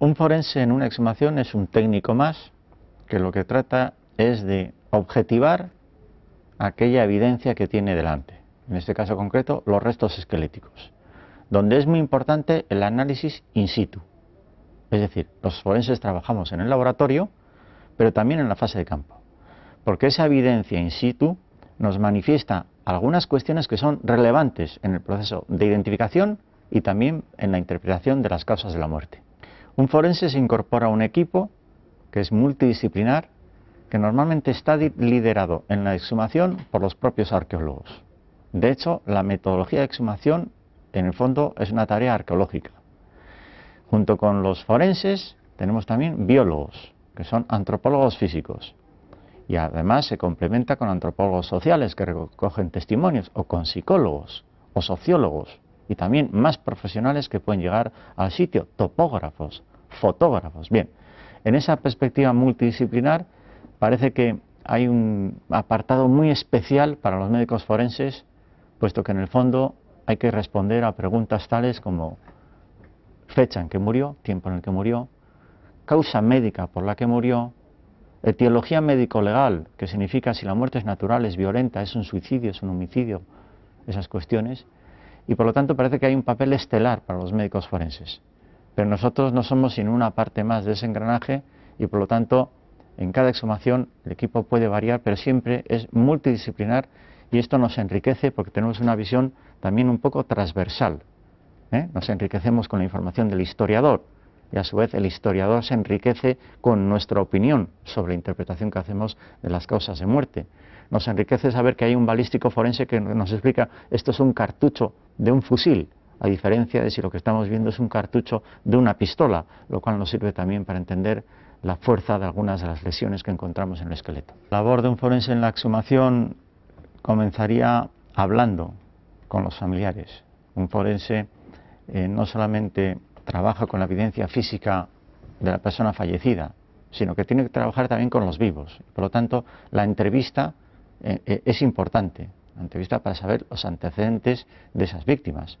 Un forense en una exhumación es un técnico más que lo que trata es de objetivar aquella evidencia que tiene delante, en este caso concreto los restos esqueléticos, donde es muy importante el análisis in situ. Es decir, los forenses trabajamos en el laboratorio, pero también en la fase de campo, porque esa evidencia in situ nos manifiesta algunas cuestiones que son relevantes en el proceso de identificación y también en la interpretación de las causas de la muerte. Un forense se incorpora a un equipo que es multidisciplinar, que normalmente está liderado en la exhumación por los propios arqueólogos. De hecho, la metodología de exhumación, en el fondo, es una tarea arqueológica. Junto con los forenses, tenemos también biólogos, que son antropólogos físicos. Y además se complementa con antropólogos sociales que recogen testimonios, o con psicólogos, o sociólogos y también más profesionales que pueden llegar al sitio, topógrafos, fotógrafos. Bien, en esa perspectiva multidisciplinar parece que hay un apartado muy especial para los médicos forenses, puesto que en el fondo hay que responder a preguntas tales como fecha en que murió, tiempo en el que murió, causa médica por la que murió, etiología médico-legal, que significa si la muerte es natural, es violenta, es un suicidio, es un homicidio, esas cuestiones, y por lo tanto parece que hay un papel estelar para los médicos forenses. Pero nosotros no somos sino una parte más de ese engranaje y por lo tanto en cada exhumación el equipo puede variar, pero siempre es multidisciplinar y esto nos enriquece porque tenemos una visión también un poco transversal. ¿eh? Nos enriquecemos con la información del historiador y a su vez el historiador se enriquece con nuestra opinión sobre la interpretación que hacemos de las causas de muerte. Nos enriquece saber que hay un balístico forense que nos explica esto es un cartucho de un fusil, a diferencia de si lo que estamos viendo es un cartucho de una pistola, lo cual nos sirve también para entender la fuerza de algunas de las lesiones que encontramos en el esqueleto. La labor de un forense en la exhumación comenzaría hablando con los familiares. Un forense eh, no solamente trabaja con la evidencia física de la persona fallecida, sino que tiene que trabajar también con los vivos. Por lo tanto, la entrevista eh, eh, es importante entrevista para saber los antecedentes de esas víctimas.